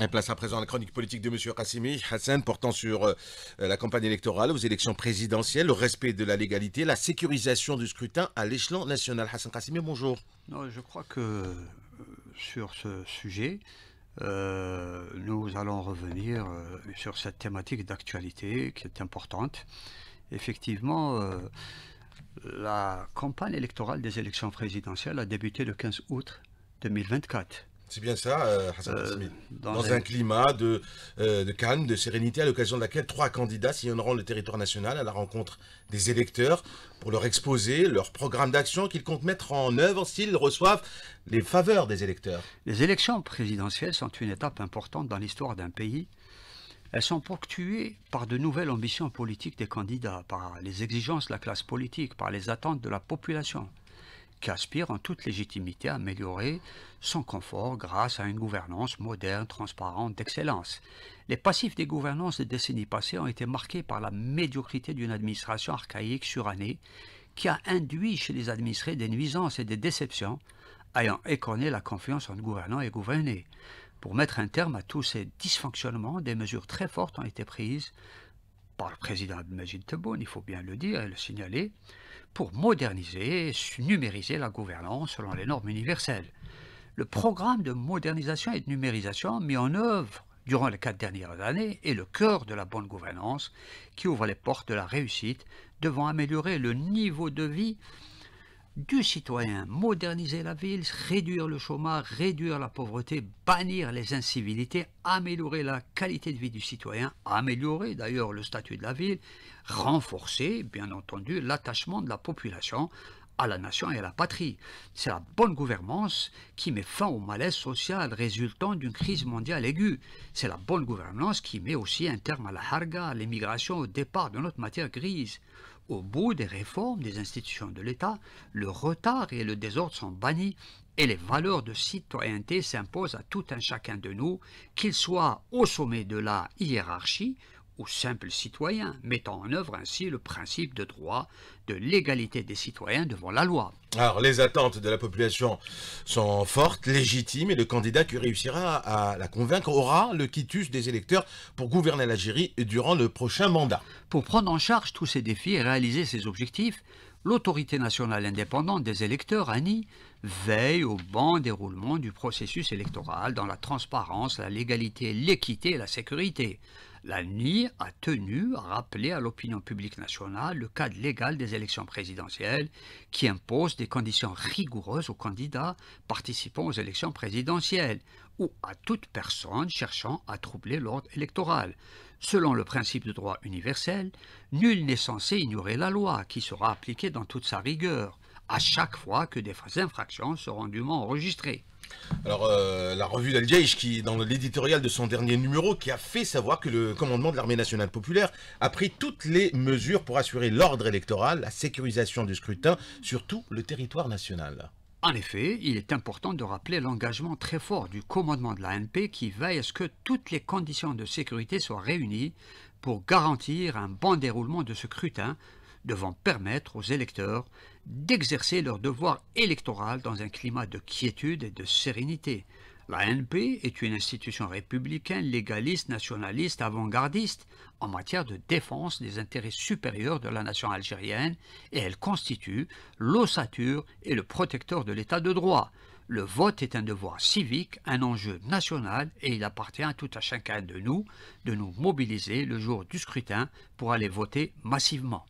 Et place à présent la chronique politique de M. Kassimi Hassan portant sur euh, euh, la campagne électorale aux élections présidentielles, le respect de la légalité, la sécurisation du scrutin à l'échelon national. Hassan Kassimi, bonjour. je crois que euh, sur ce sujet, nous allons revenir sur cette thématique d'actualité qui est importante. Effectivement, la campagne électorale des élections présidentielles a débuté le 15 août 2024. C'est bien ça, euh, Hassan euh, dans, un... climat de, euh, de calme, de sérénité, à l'occasion de laquelle trois candidats sillonneront le territoire national à la rencontre des électeurs pour leur exposer leur programme d'action qu'ils comptent mettre en œuvre s'ils reçoivent les faveurs des électeurs. Les élections présidentielles sont une étape importante dans l'histoire d'un pays. Elles sont ponctuées par de nouvelles ambitions politiques des candidats, par les exigences de la classe politique, par les attentes de la population qui aspire en toute légitimité à améliorer son confort grâce à une gouvernance moderne, transparente, d'excellence. Les passifs des gouvernances des décennies passées ont été marqués par la médiocrité d'une administration archaïque surannée qui a induit chez les administrés des nuisances et des déceptions, ayant écorné la confiance entre gouvernants et gouvernés. Pour mettre un terme à tous ces dysfonctionnements, des mesures très fortes ont été prises par le président Abdelmajid Tebboune, il faut bien le dire et le signaler, pour moderniser et numériser la gouvernance selon les normes universelles. Le programme de modernisation et de numérisation mis en œuvre durant les quatre dernières années est le cœur de la bonne gouvernance qui ouvre les portes de la réussite devant améliorer le niveau de vie du citoyen, moderniser la ville, réduire le chômage, réduire la pauvreté, bannir les incivilités, améliorer la qualité de vie du citoyen, améliorer d'ailleurs le statut de la ville, renforcer bien entendu l'attachement de la population à la nation et à la patrie. C'est la bonne gouvernance qui met fin au malaise social résultant d'une crise mondiale aiguë. C'est la bonne gouvernance qui met aussi un terme à la harga, l'immigration l'émigration, au départ de notre matière grise. Au bout des réformes des institutions de l'État, le retard et le désordre sont bannis et les valeurs de citoyenneté s'imposent à tout un chacun de nous, qu'il soit au sommet de la hiérarchie ou simples citoyens, mettant en œuvre ainsi le principe de droit de l'égalité des citoyens devant la loi. Alors, les attentes de la population sont fortes, légitimes, et le candidat qui réussira à la convaincre aura le quitus des électeurs pour gouverner l'Algérie durant le prochain mandat. Pour prendre en charge tous ces défis et réaliser ses objectifs, l'autorité nationale indépendante des électeurs, ANI, veille au bon déroulement du processus électoral dans la transparence, la légalité, l'équité et la sécurité. La l'ANI a tenu à rappeler à l'opinion publique nationale le cadre légal des élections présidentielles qui impose des conditions rigoureuses aux candidats participant aux élections présidentielles ou à toute personne cherchant à troubler l'ordre électoral. Selon le principe de droit universel, nul n'est censé ignorer la loi qui sera appliquée dans toute sa rigueur à chaque fois que des infractions seront dûment enregistrées. Alors, euh, la revue dal qui, dans l'éditorial de son dernier numéro, qui a fait savoir que le commandement de l'armée nationale populaire a pris toutes les mesures pour assurer l'ordre électoral, la sécurisation du scrutin sur tout le territoire national. En effet, il est important de rappeler l'engagement très fort du commandement de l'ANP qui veille à ce que toutes les conditions de sécurité soient réunies pour garantir un bon déroulement de ce scrutin devant permettre aux électeurs d'exercer leur devoir électoral dans un climat de quiétude et de sérénité. La N.P. est une institution républicaine, légaliste, nationaliste, avant-gardiste en matière de défense des intérêts supérieurs de la nation algérienne et elle constitue l'ossature et le protecteur de l'état de droit. Le vote est un devoir civique, un enjeu national et il appartient à tout à chacun de nous de nous mobiliser le jour du scrutin pour aller voter massivement.